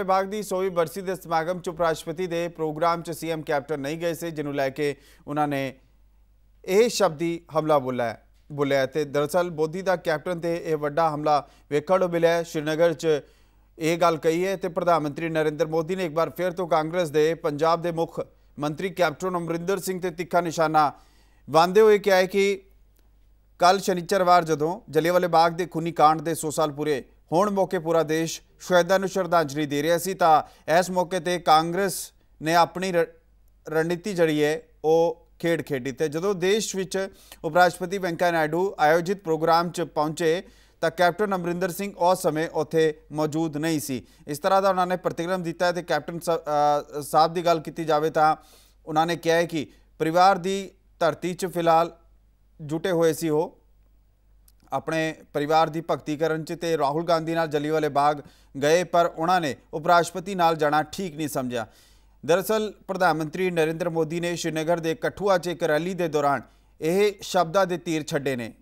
ਵਿਭਾਗ ਦੀ 100ਵੀਂ ਬਰਸੀ ਦੇ ਸਮਾਗਮ ਚ ਉਪ ਦੇ ਪ੍ਰੋਗਰਾਮ ਚ ਸੀਐਮ ਕੈਪਟਨ ਨਹੀਂ ਗਏ ਸੀ ਜਿਹਨੂੰ ਲੈ ਕੇ ਉਹਨਾਂ ਨੇ ਇਹ ਸ਼ਬਦੀ ਹਮਲਾ ਬੋਲਿਆ ਬੋਲਿਆ ਤੇ ਦਰਸਲ ਬੋਧੀ ਦਾ ਕੈਪਟਨ ਤੇ ਇਹ ਵੱਡਾ ਹਮਲਾ ਵੇਖਣ ਨੂੰ ਮਿਲਿਆ ਸ਼੍ਰੀਨਗਰ ਚ ਇਹ ਗੱਲ ਕਹੀ ਹੈ ਤੇ ਪ੍ਰਧਾਨ ਮੰਤਰੀ ਨਰਿੰਦਰ ਮੋਦੀ ਨੇ ਇੱਕ ਵਾਰ ਫੇਰ ਤੋਂ ਕਾਂਗਰਸ ਦੇ ਪੰਜਾਬ ਦੇ ਮੁੱਖ ਮੰਤਰੀ ਕੈਪਟਨ ਅਮਰਿੰਦਰ ਸਿੰਘ ਤੇ ਤਿੱਖਾ ਨਿਸ਼ਾਨਾ ਵਾਂਦੇ ਹੋਏ ਕਿਹਾ ਹੈ ਕਿ ਕੱਲ ਸ਼ਨੀਚਰਵਾਰ ਜਦੋਂ ਜਲੇਵਾਲੇ ਬਾਗ ਦੇ ਖੂਨੀ ਕਾਂਡ ਦੇ 100 ਸਾਲ ਪੂਰੇ ਹੁਣ ਮੌਕੇ ਪੂਰਾ ਦੇਸ਼ ਸ਼ਹੀਦਾਂ ਨੂੰ ਸ਼ਰਧਾਂਜਲੀ ਦੇ ਰਿਹਾ ਸੀ ਤਾਂ ਇਸ ਮੌਕੇ ਤੇ ਕਾਂਗਰਸ ਨੇ ਆਪਣੀ ਰਣਨੀਤੀ ਜੜੀ ਹੈ ਉਹ ਖੇਡ ਖੇਡੀ ਤੇ ਜਦੋਂ ਦੇਸ਼ ਵਿੱਚ ਉਪ ਰਾਸ਼ਟਰਪਤੀ ਵੈਂਕਈਆ ਨਾਇਡੂ ਆਯੋਜਿਤ ਪ੍ਰੋਗਰਾਮ 'ਚ ਪਹੁੰਚੇ ਤਾਂ ਕੈਪਟਨ ਅਮਰਿੰਦਰ ਸਿੰਘ ਉਸ ਸਮੇਂ ਉੱਥੇ ਮੌਜੂਦ ਨਹੀਂ ਸੀ ਇਸ ਤਰ੍ਹਾਂ ਦਾ ਉਹਨਾਂ ਨੇ ਪ੍ਰਤੀਕਰਮ ਦਿੱਤਾ ਤੇ ਕੈਪਟਨ ਸਾਹਿਬ ਦੀ ਗੱਲ ਕੀਤੀ ਜਾਵੇ ਤਾਂ ਉਹਨਾਂ ਨੇ ਕਿਹਾ ਕਿ ਪਰਿਵਾਰ ਦੀ ਧਰਤੀ 'ਚ ਫਿਲਹਾਲ ਜੁਟੇ ਹੋਏ ਸੀ ਉਹ ਆਪਣੇ ਪਰਿਵਾਰ ਦੀ ਭਗਤੀ ਕਰਨ ਚ ਤੇ ਰਾਹੁਲ ਗਾਂਧੀ ਨਾਲ ਜਲੀਵਾਲੇ ਬਾਗ ਗਏ ਪਰ ਉਹਨਾਂ ਨੇ ਉਪ ਨਾਲ ਜਾਣਾ ਠੀਕ ਨਹੀਂ ਸਮਝਿਆ ਦਰਸਲ ਪ੍ਰਧਾਨ ਮੰਤਰੀ ਨਰਿੰਦਰ ਮੋਦੀ ਨੇ ਸ਼੍ਰੀਨਗਰ ਦੇ ਕਠੂਆ 'ਚ ਇੱਕ ਰੈਲੀ ਦੇ ਦੌਰਾਨ ਇਹ ਸ਼ਬਦਾਂ ਦੇ ਤੀਰ ਛੱਡੇ ਨੇ